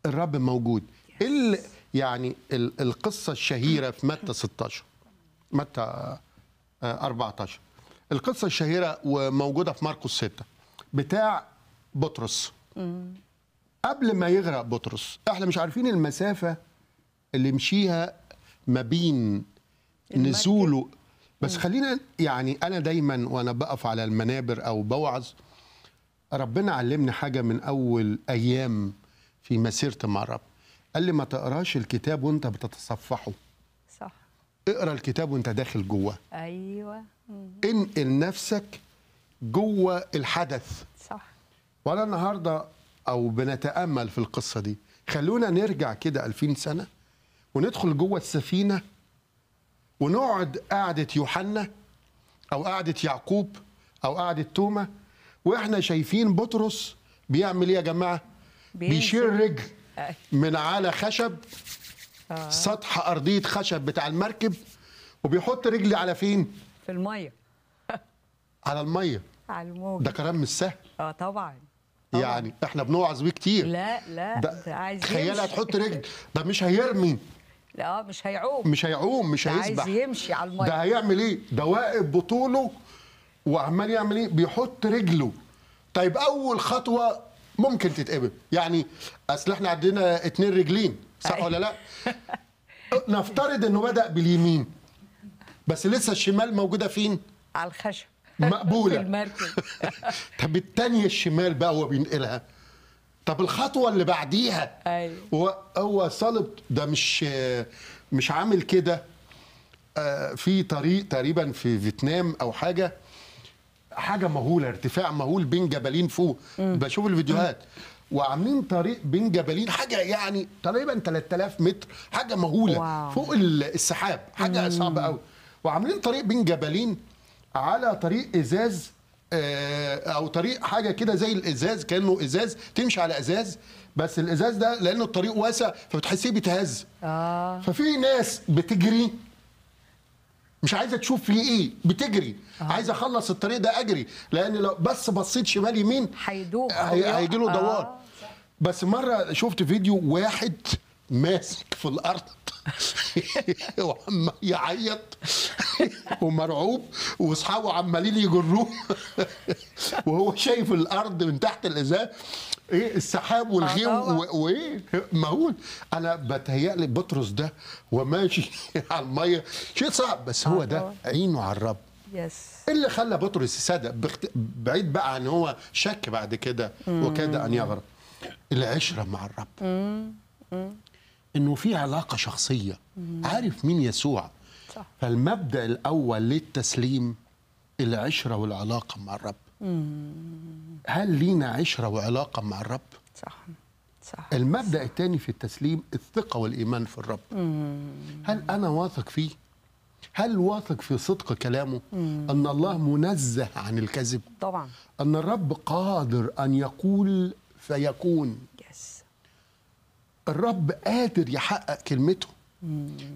الرب موجود yes. ال يعني ال القصه الشهيره في متى 16 متى 14 آه، القصه الشهيره وموجوده في مرقس 6 بتاع بطرس قبل ما يغرق بطرس احنا مش عارفين المسافه اللي مشيها ما بين نزوله بس خلينا يعني انا دايما وانا بقف على المنابر او بوعظ ربنا علمني حاجه من اول ايام في مسيره مع الرب قال لي ما تقراش الكتاب وانت بتتصفحه صح اقرا الكتاب وانت داخل جوه ايوه انقل نفسك جوه الحدث صح وانا النهارده او بنتامل في القصه دي خلونا نرجع كده 2000 سنه وندخل جوه السفينه ونقعد قعده يوحنا او قعده يعقوب او قعده توما واحنا شايفين بطرس بيعمل ايه يا جماعه؟ بيشيل رجل من على خشب آه. سطح ارضيه خشب بتاع المركب وبيحط رجلي على فين؟ في الميه (laughs) على الميه على الموج ده كلام مش سهل اه طبعا يعني احنا بنوعظ بيه كتير لا لا ده عايز تخيلها تحط رجل (laughs) ده مش هيرمي لا مش هيعوم مش هيعوم مش هيسبح عايز يمشي على الميه ده هيعمل ايه ده واقف بطوله وعمال يعمل ايه بيحط رجله طيب اول خطوه ممكن تتقبل يعني اصل احنا عندنا اتنين رجلين صح ولا لا (laughs) نفترض انه بدا باليمين بس لسه الشمال موجوده فين على الخشب مقبوله (laughs) في المركب (laughs) طب الثانيه الشمال بقى هو بينقلها طب الخطوه اللي بعديها ايوه هو صلب ده مش مش عامل كده آه، في طريق تقريبا في فيتنام او حاجه حاجه مهوله ارتفاع مهول بين جبلين فوق بشوف الفيديوهات وعاملين طريق بين جبلين حاجه يعني تقريبا 3000 متر حاجه مهوله واو. فوق السحاب حاجه مم. صعبه قوي وعاملين طريق بين جبلين على طريق ازاز آه، او طريق حاجه كده زي الازاز كانه ازاز تمشي على ازاز بس الازاز ده لان الطريق واسع فبتحسيه بيتهز اه ففي ناس بتجري مش عايزه تشوف فيه ايه بتجري آه. عايزه اخلص الطريق ده اجري لان لو بس بصيت شمال يمين هيدوق هيجي له دوار آه. بس مره شفت فيديو واحد ماسك في الارض (laughs) وعمال يعيط (laughs) ومرعوب واصحابه عمالين يجروه (laughs) وهو شايف الارض من تحت الازاز ايه السحاب والغيم آه، وايه مهول انا بتهيألي بطرس ده وماشي على الميه شيء صعب بس هو آه، ده عينه على الرب يس اللي خلى بطرس يصدق بخت... بعيد بقى عن هو شك بعد كده وكاد ان يغرق العشره مع الرب انه في علاقه شخصيه عارف مين يسوع صح. فالمبدا الاول للتسليم العشره والعلاقه مع الرب هل لينا عشره وعلاقه مع الرب صح صح المبدا الثاني في التسليم الثقه والايمان في الرب هل انا واثق فيه هل واثق في صدق كلامه مم. ان الله منزه عن الكذب طبعا ان الرب قادر ان يقول فيكون الرب قادر يحقق كلمته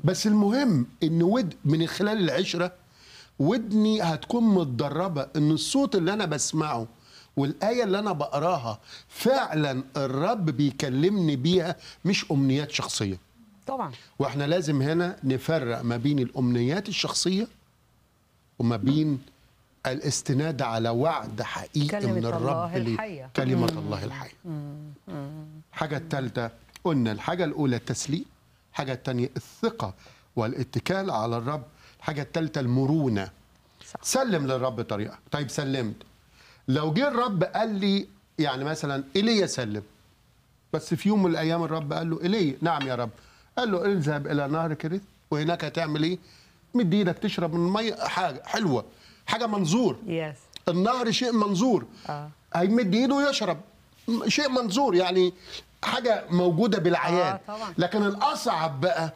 بس المهم ان ود من خلال العشره ودني هتكون متدربه ان الصوت اللي انا بسمعه والايه اللي انا بقراها فعلا الرب بيكلمني بيها مش امنيات شخصيه طبعا واحنا لازم هنا نفرق ما بين الامنيات الشخصيه وما بين الاستناد على وعد حقيقي من الرب كلمة الله الحية كلمة الله الحية الحاجة الثالثة قلنا الحاجة الأولى التسليم الحاجة الثانية الثقة والاتكال على الرب الحاجة الثالثة المرونة صح. سلم للرب طريقة طيب سلمت لو جه الرب قال لي يعني مثلا إلي سلم بس في يوم من الأيام الرب قال له إلي نعم يا رب قال له اذهب إلى نهر كريث وهناك هتعمل إيه مد إيدك تشرب من مية حاجة حلوة حاجة منظور yes. النهر شيء منظور آه. هيمد إيده ويشرب شيء منظور يعني حاجه موجوده بالعيان آه طبعا. لكن الاصعب بقى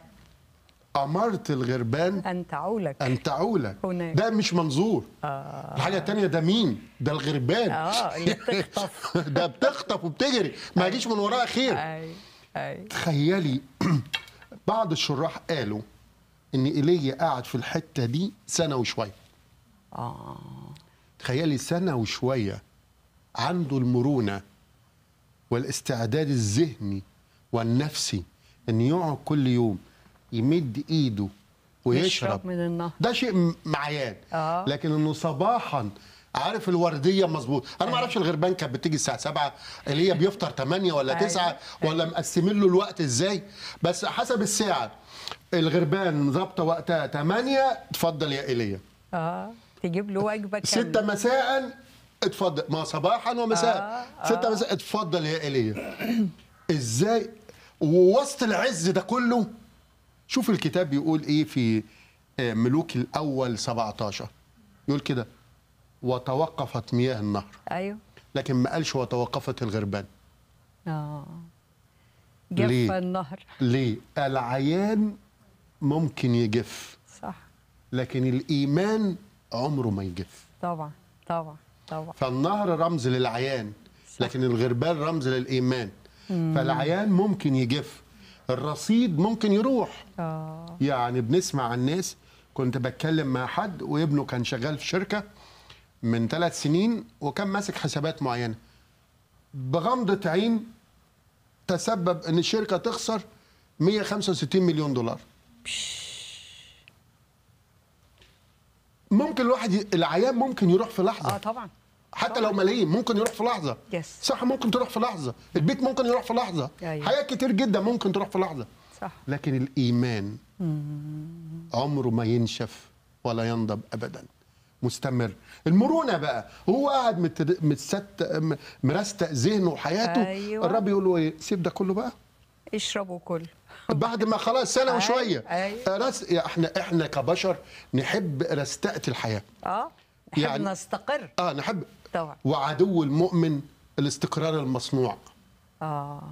امرت الغربان ان تعولك ان تعولك هناك. ده مش منظور آه. الحاجه الثانيه ده مين ده الغربان اه اللي بتخطف (laughs) ده بتخطف وبتجري ما يجيش من وراها خير اي اي تخيلي (clears throat) بعض الشراح قالوا ان ايليا قعد في الحته دي سنه وشويه اه تخيلي سنه وشويه عنده المرونه والاستعداد الذهني والنفسي ان يقعد كل يوم يمد ايده ويشرب من النهر ده شيء معيان آه. لكن انه صباحا عارف الورديه مظبوط انا ما اعرفش الغربان كانت بتيجي الساعه 7 اللي هي بيفطر 8 ولا 9 أيوة. ولا أيوة. مقسمين له الوقت ازاي بس حسب الساعه الغربان ظابطه وقتها 8 اتفضل يا ايليا اه تجيب له وجبه كامله 6 مساء اتفضل ما صباحا ومساء آه. آه. ستة مساء اتفضل يا ايليا ازاي ووسط العز ده كله شوف الكتاب بيقول ايه في آه، ملوك الاول 17 يقول كده وتوقفت مياه النهر ايوه لكن ما قالش وتوقفت الغربان اه جف ليه؟ النهر ليه العيان ممكن يجف صح لكن الايمان عمره ما يجف طبعا طبعا طبعا. فالنهر رمز للعيان لكن الغربال رمز للايمان فالعيان ممكن يجف الرصيد ممكن يروح أوه. يعني بنسمع عن ناس كنت بتكلم مع حد وابنه كان شغال في شركه من ثلاث سنين وكان ماسك حسابات معينه بغمضه عين تسبب ان الشركه تخسر 165 مليون دولار ممكن الواحد ي... العيان ممكن يروح في لحظه اه طبعا حتى طبعًا. لو ملايين ممكن يروح في لحظه يس. صح ممكن تروح في لحظه البيت ممكن يروح في لحظه أيوة. حياه كتير جدا ممكن تروح في لحظه صح لكن الايمان عمره ما ينشف ولا ينضب ابدا مستمر المرونه بقى هو قاعد متست... مرستق ذهنه وحياته أيوة. الرب يقول له ايه سيب ده كله بقى اشربه كله بعد ما خلاص سنه وشويه رس... احنا احنا كبشر نحب رستقه الحياه اه نحب يعني... نستقر اه نحب طبعا وعدو المؤمن الاستقرار المصنوع اه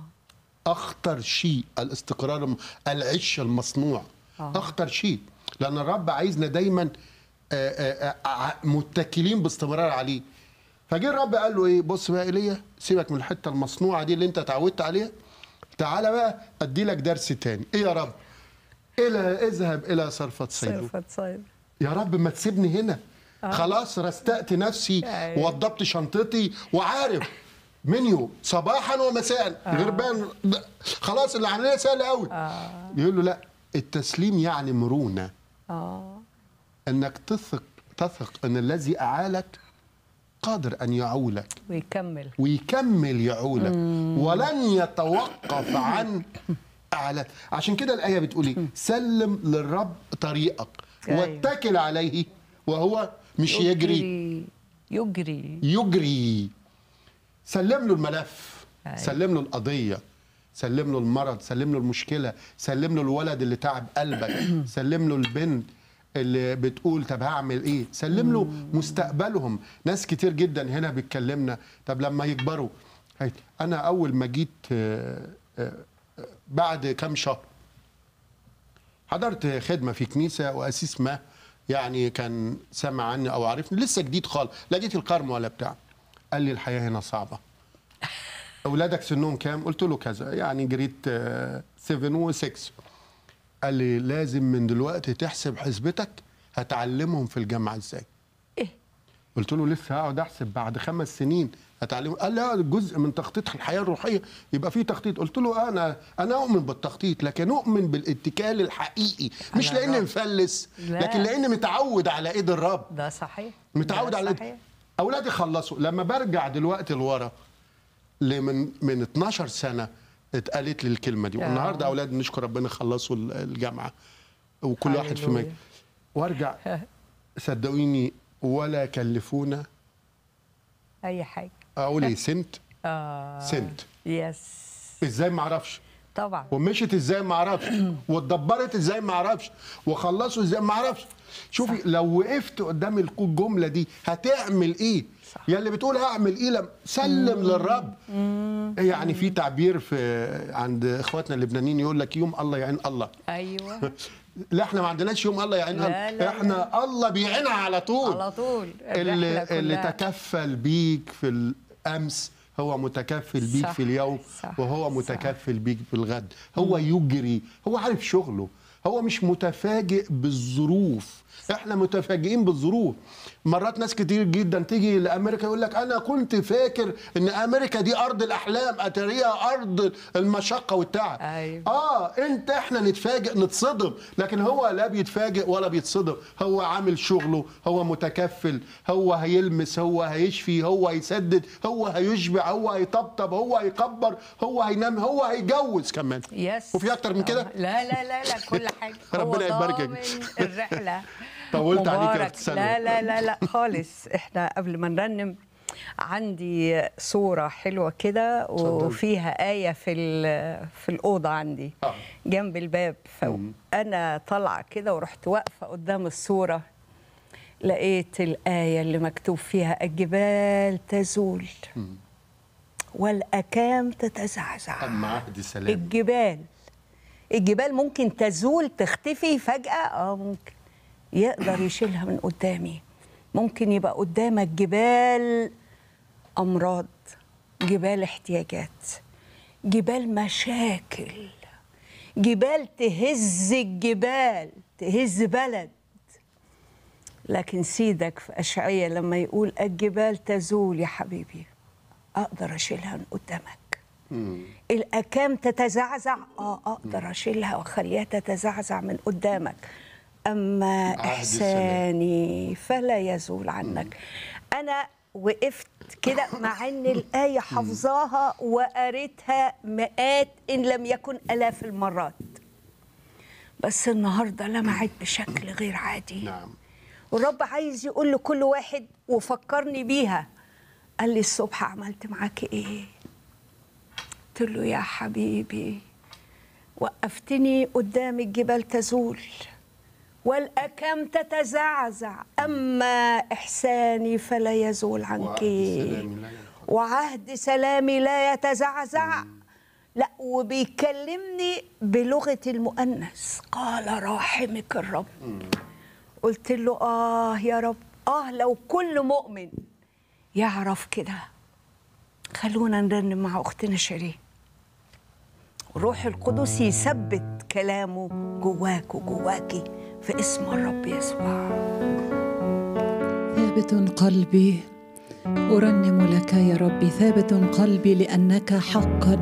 اخطر شيء الاستقرار العش المصنوع آه. اخطر شيء لان الرب عايزنا دايما آه، آه، آه، متكلين باستمرار عليه فجه الرب قال له ايه بص بقى ايليا سيبك من الحته المصنوعه دي اللي انت اتعودت عليها تعالى بقى ادي لك درس تاني ايه يا رب الى اذهب الى صرفة صيد صرفة صيد يا رب ما تسيبني هنا آه. خلاص رستقت نفسي آه. ووضبت شنطتي وعارف منيو صباحا ومساء آه. غربان خلاص اللي عملناه سهل قوي آه. يقول له لا التسليم يعني مرونه آه. انك تثق تثق ان الذي اعالك قادر أن يعولك ويكمل ويكمل يعولك مم. ولن يتوقف عن أعلى عشان كده الآية بتقولي إيه؟ سلم للرب طريقك أيوة. واتكل عليه وهو مش يجري يجري يجري, يجري. سلم له الملف أيوة. سلم له القضية سلم له المرض سلم له المشكلة سلم له الولد اللي تعب قلبك (clears throat) سلم له البنت اللي بتقول طب هعمل ايه سلم له مستقبلهم ناس كتير جدا هنا بتكلمنا طب لما يكبروا انا اول ما جيت آه، آه، آه، بعد كام شهر حضرت خدمه في كنيسه واسيس ما يعني كان سمع عني او عارفني لسه جديد خالص لا جيت القرم ولا بتاع قال لي الحياه هنا صعبه (laughs) اولادك سنهم كام قلت له كذا يعني جريت 7 و6 قال لي لازم من دلوقتي تحسب حسبتك هتعلمهم في الجامعه ازاي ايه قلت له لسه هقعد احسب بعد خمس سنين هتعلمهم قال لا آه، جزء من تخطيط الحياه الروحيه يبقى في تخطيط قلت له آه، انا انا اؤمن بالتخطيط لكن اؤمن بالاتكال الحقيقي مش لاني مفلس لا. لكن لاني متعود على ايد الرب ده صحيح متعود ده على صحيح. إيد. اولادي خلصوا لما برجع دلوقتي لورا لمن من 12 سنه اتقالت لي الكلمه دي والنهارده اولاد نشكر ربنا خلصوا الجامعه وكل واحد في مجال وارجع (laughs) صدقوني ولا كلفونا اي حاجه اقول ايه (laughs) سنت اه سنت يس ازاي ما اعرفش طبعا ومشت ازاي ما اعرفش (clears throat) واتدبرت ازاي ما اعرفش وخلصوا ازاي ما اعرفش شوفي لو وقفت قدام الجمله دي هتعمل ايه يا يعني اللي بتقول اعمل ايه لم سلم مم. للرب مم. إيه يعني في تعبير في عند اخواتنا اللبنانيين يقول لك يوم الله يعين الله ايوه (laughs) لا احنا ما عندناش يوم الله يعين الله لا احنا لا. الله بيعينها على طول على طول اللي, اللي تكفل بيك في الامس هو متكفل بيك صح. في اليوم صح. وهو متكفل صح. بيك في الغد هو مم. يجري هو عارف شغله هو مش متفاجئ بالظروف احنا متفاجئين بالظروف مرات ناس كتير جدا تيجي لامريكا يقول لك انا كنت فاكر ان امريكا دي ارض الاحلام اتاريها ارض المشقه والتعب أيوة. اه انت احنا نتفاجئ نتصدم لكن هو لا بيتفاجئ ولا بيتصدم هو عامل شغله هو متكفل هو هيلمس هو هيشفي هو هيسدد هو هيشبع هو هيطبطب هو هيكبر هو هينام هو هيجوز كمان يس وفي اكتر من كده لا لا لا لا كل حاجه (laughs) ربنا يباركك الرحله (laughs) طولت عليك يا لا لا لا لا خالص احنا قبل ما نرنم عندي صورة حلوة كده وفيها آية في في الأوضة عندي آه. جنب الباب فأنا طالعة كده ورحت واقفة قدام الصورة لقيت الآية اللي مكتوب فيها الجبال تزول والأكام تتزعزع أما عهد سلام الجبال الجبال ممكن تزول تختفي فجأة اه ممكن يقدر يشيلها من قدامي ممكن يبقى قدامك جبال امراض جبال احتياجات جبال مشاكل جبال تهز الجبال تهز بلد لكن سيدك في أشعية لما يقول الجبال تزول يا حبيبي أقدر أشيلها من قدامك مم. الأكام تتزعزع آه أقدر أشيلها وأخليها تتزعزع من قدامك أما إحساني فلا يزول عنك أنا وقفت كده مع ان (laughs) الايه حافظاها وقريتها مئات ان لم يكن الاف المرات بس النهارده لمعت بشكل غير عادي نعم والرب عايز يقول لكل واحد وفكرني بيها قال لي الصبح عملت معاك ايه قلت له يا حبيبي وقفتني قدام الجبال تزول والأكم تتزعزع أما إحساني فلا يزول عنك وعهد سلامي لا يتزعزع لا وبيكلمني بلغة المؤنث قال راحمك الرب قلت له آه يا رب آه لو كل مؤمن يعرف كده خلونا نرنم مع أختنا شيرين الروح القدس يثبت كلامه جواك وجواكي في اسم الرب يسوع ثابت قلبي أرنم لك يا ربي ثابت قلبي لأنك حقا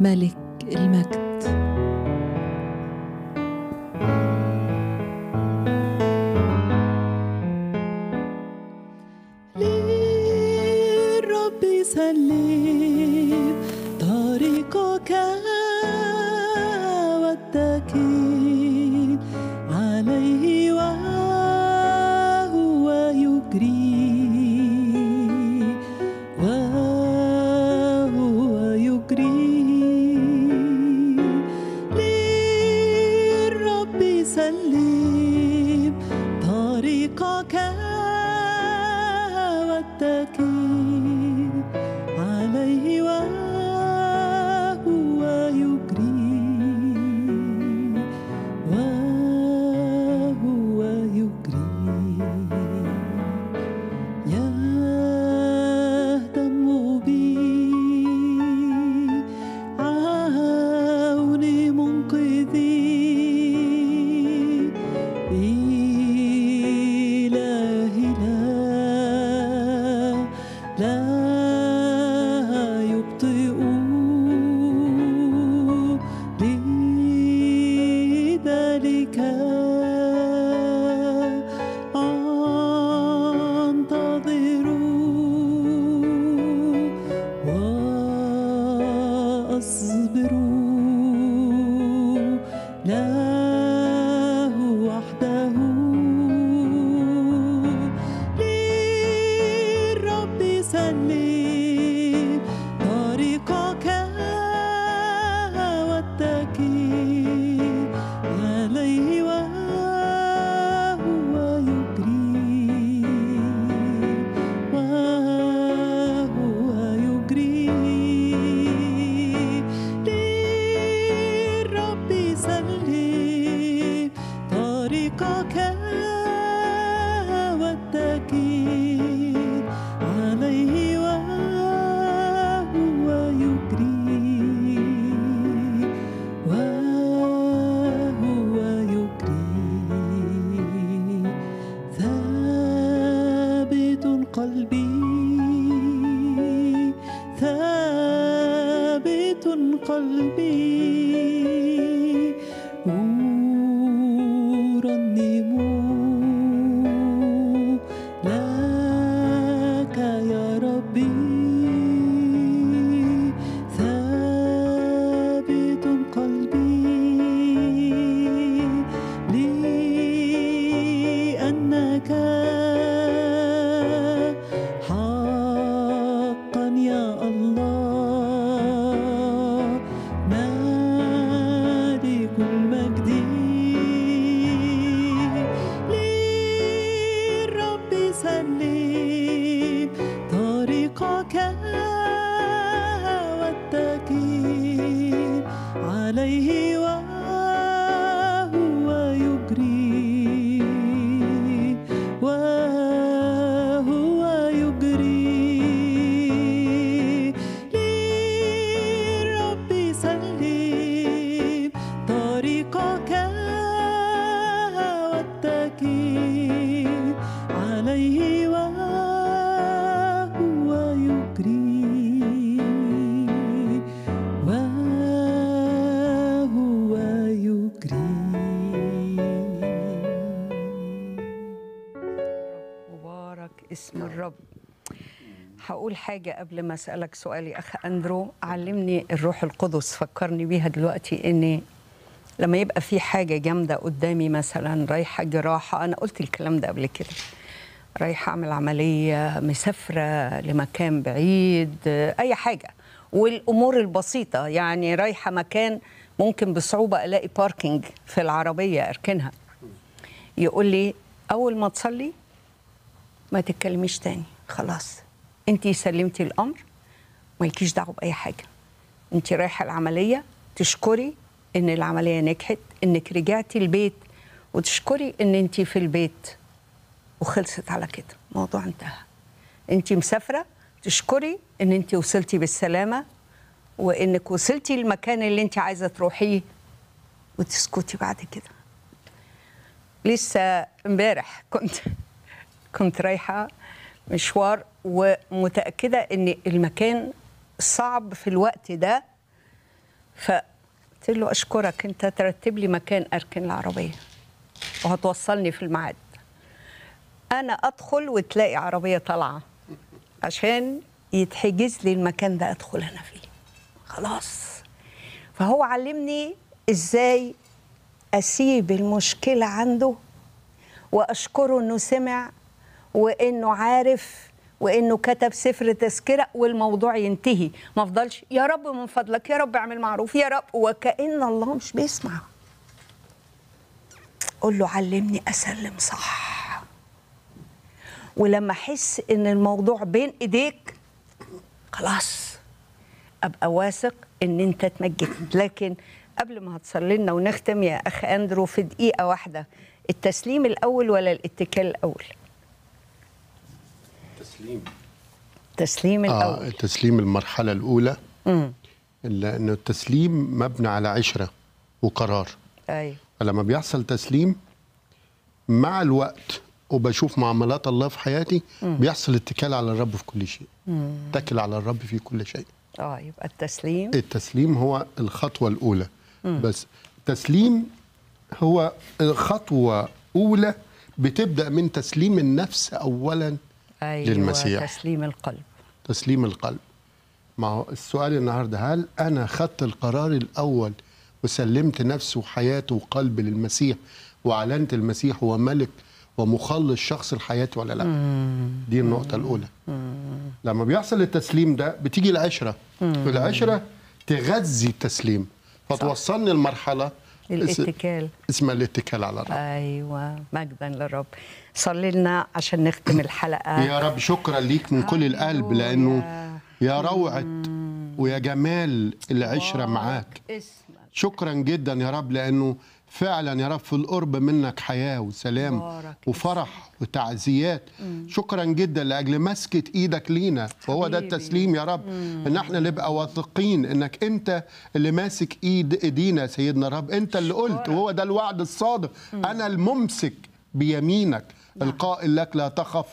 ملك المجد اقول حاجه قبل ما اسالك سؤالي اخ اندرو علمني الروح القدس فكرني بيها دلوقتي ان لما يبقى في حاجه جامده قدامي مثلا رايحه جراحه انا قلت الكلام ده قبل كده رايحه اعمل عمليه مسافره لمكان بعيد اي حاجه والامور البسيطه يعني رايحه مكان ممكن بصعوبه الاقي باركينج في العربيه اركنها يقول لي اول ما تصلي ما تتكلميش تاني خلاص انت سلمتي الامر مالكيش دعوه باي حاجه انت رايحه العمليه تشكري ان العمليه نجحت انك رجعتي البيت وتشكري ان انت في البيت وخلصت على كده الموضوع انتهى انت مسافره تشكري ان انت وصلتي بالسلامه وانك وصلتي المكان اللي انت عايزه تروحيه وتسكتي بعد كده لسه امبارح كنت (laughs) كنت رايحه مشوار ومتاكده ان المكان صعب في الوقت ده فقلت له اشكرك انت ترتب لي مكان اركن العربيه وهتوصلني في الميعاد انا ادخل وتلاقي عربيه طالعه عشان يتحجز لي المكان ده ادخل انا فيه خلاص فهو علمني ازاي اسيب المشكله عنده واشكره انه سمع وانه عارف وانه كتب سفر تذكره والموضوع ينتهي ما افضلش يا رب من فضلك يا رب اعمل معروف يا رب وكان الله مش بيسمع قول له علمني اسلم صح ولما احس ان الموضوع بين ايديك خلاص ابقى واثق ان انت تمجد لكن قبل ما هتصلي لنا ونختم يا اخ اندرو في دقيقه واحده التسليم الاول ولا الاتكال الاول تسليم تسليم آه، الأول آه التسليم المرحلة الأولى امم لأنه التسليم مبني على عشرة وقرار أيوة فلما بيحصل تسليم مع الوقت وبشوف معاملات الله في حياتي مم. بيحصل اتكال على الرب في كل شيء مم. اتكل على الرب في كل شيء اه يبقى التسليم التسليم هو الخطوه الاولى مم. بس التسليم هو خطوه اولى بتبدا من تسليم النفس اولا أيوة للمسيح تسليم القلب تسليم القلب ما هو السؤال النهارده هل انا خدت القرار الاول وسلمت نفسي وحياتي وقلبي للمسيح واعلنت المسيح هو ملك ومخلص شخص لحياتي ولا لا مم. دي النقطه الاولى مم. لما بيحصل التسليم ده بتيجي العشره مم. والعشره تغذي التسليم فتوصلني المرحله الاتكال اسمها الاتكال على الرب ايوه مجدا للرب صلي لنا عشان نختم الحلقه يا رب شكرا ليك من كل القلب أيوة. لانه يا روعه ويا جمال العشره معاك شكرا جدا يا رب لانه فعلا يا رب في القرب منك حياة وسلام وفرح وتعزيات مم. شكرا جدا لأجل مسكة إيدك لينا وهو ده التسليم يا رب مم. إن احنا نبقى واثقين إنك أنت اللي ماسك إيد إيدينا سيدنا رب أنت اللي شكرا. قلت وهو ده الوعد الصادق مم. أنا الممسك بيمينك نعم. القائل لك لا تخف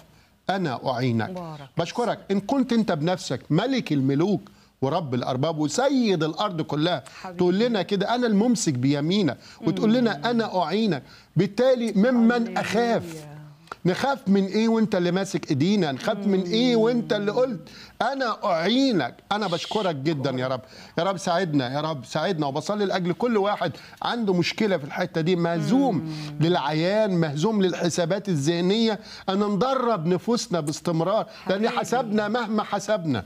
أنا أعينك بارك. بشكرك إن كنت أنت بنفسك ملك الملوك ورب الارباب وسيد الارض كلها حبيب. تقول لنا كده انا الممسك بيمينك وتقول لنا انا اعينك بالتالي ممن اخاف نخاف من ايه وانت اللي ماسك ايدينا نخاف من ايه وانت اللي قلت انا اعينك انا بشكرك جدا يا رب يا رب ساعدنا يا رب ساعدنا وبصلي لاجل كل واحد عنده مشكله في الحته دي مهزوم للعيان مهزوم للحسابات الذهنيه انا ندرب نفوسنا باستمرار لان حسبنا مهما حسبنا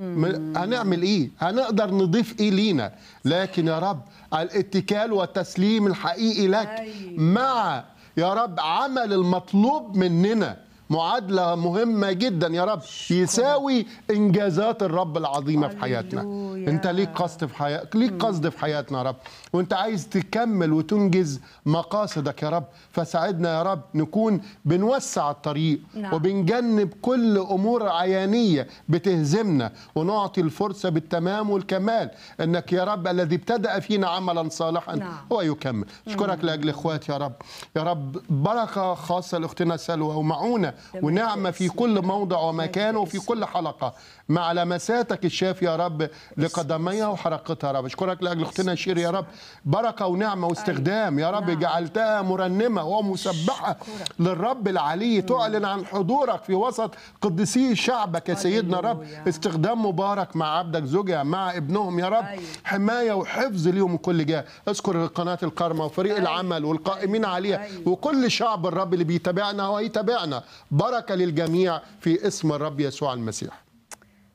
هنعمل ايه هنقدر نضيف ايه لينا لكن يا رب الاتكال والتسليم الحقيقي لك أيوة. مع يا رب عمل المطلوب مننا معادله مهمه جدا يا رب يساوي انجازات الرب العظيمه في حياتنا انت ليك قصد في حياتك ليك قصد في حياتنا يا رب وانت عايز تكمل وتنجز مقاصدك يا رب فساعدنا يا رب نكون بنوسع الطريق نعم. وبنجنب كل امور عيانيه بتهزمنا ونعطي الفرصه بالتمام والكمال انك يا رب الذي ابتدا فينا عملا صالحا نعم. هو يكمل اشكرك لاجل إخواتي يا رب يا رب بركه خاصه لاختنا سلوى ومعونه ونعمة في كل موضع ومكان وفي كل حلقة مع لمساتك الشاف يا رب لقدميها وحرقتها يا رب أشكرك لأجل أختنا شير يا رب بركة ونعمة أيوة. واستخدام يا رب نعم. جعلتها مرنمة ومسبحة للرب العلي تعلن عن حضورك في وسط قدسي شعبك يا سيدنا رب استخدام مبارك مع عبدك زوجها مع ابنهم يا رب أيوة. حماية وحفظ ليهم من كل جهة اذكر قناة الكرمة وفريق أيوة. العمل والقائمين عليها وكل شعب الرب اللي بيتابعنا وهيتابعنا بركه للجميع في اسم الرب يسوع المسيح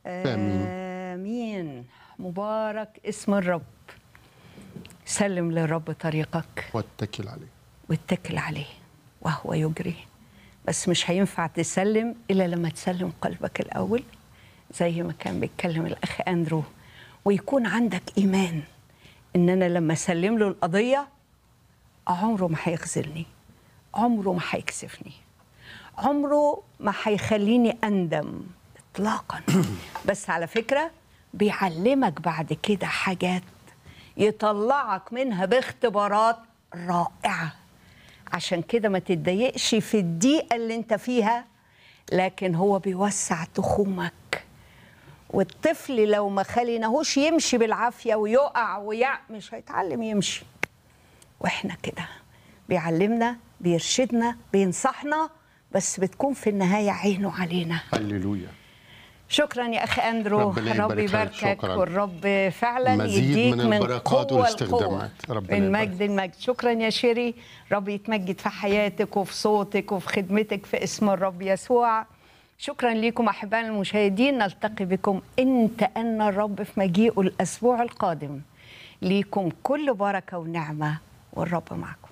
امين امين مبارك اسم الرب سلم للرب طريقك واتكل عليه واتكل عليه وهو يجري بس مش هينفع تسلم الا لما تسلم قلبك الاول زي ما كان بيتكلم الاخ اندرو ويكون عندك ايمان ان انا لما اسلم له القضيه عمره ما هيخذلني عمره ما هيكسفني عمره ما هيخليني أندم إطلاقا (coughs) بس على فكرة بيعلمك بعد كده حاجات يطلعك منها باختبارات رائعة عشان كده ما تتضايقش في الدقيقة اللي انت فيها لكن هو بيوسع تخومك والطفل لو ما خليناهوش يمشي بالعافية ويقع ويع مش هيتعلم يمشي واحنا كده بيعلمنا بيرشدنا بينصحنا بس بتكون في النهاية عينه علينا هللويا شكرا يا اخ اندرو رب, رب يباركك والرب فعلا مزيد يديك من, من البركات والاستخدامات من مجد المجد شكرا يا شيري رب يتمجد في حياتك وفي صوتك وفي خدمتك في اسم الرب يسوع شكرا لكم احبائنا المشاهدين نلتقي بكم ان الرب في مجيئه الاسبوع القادم ليكم كل بركه ونعمه والرب معكم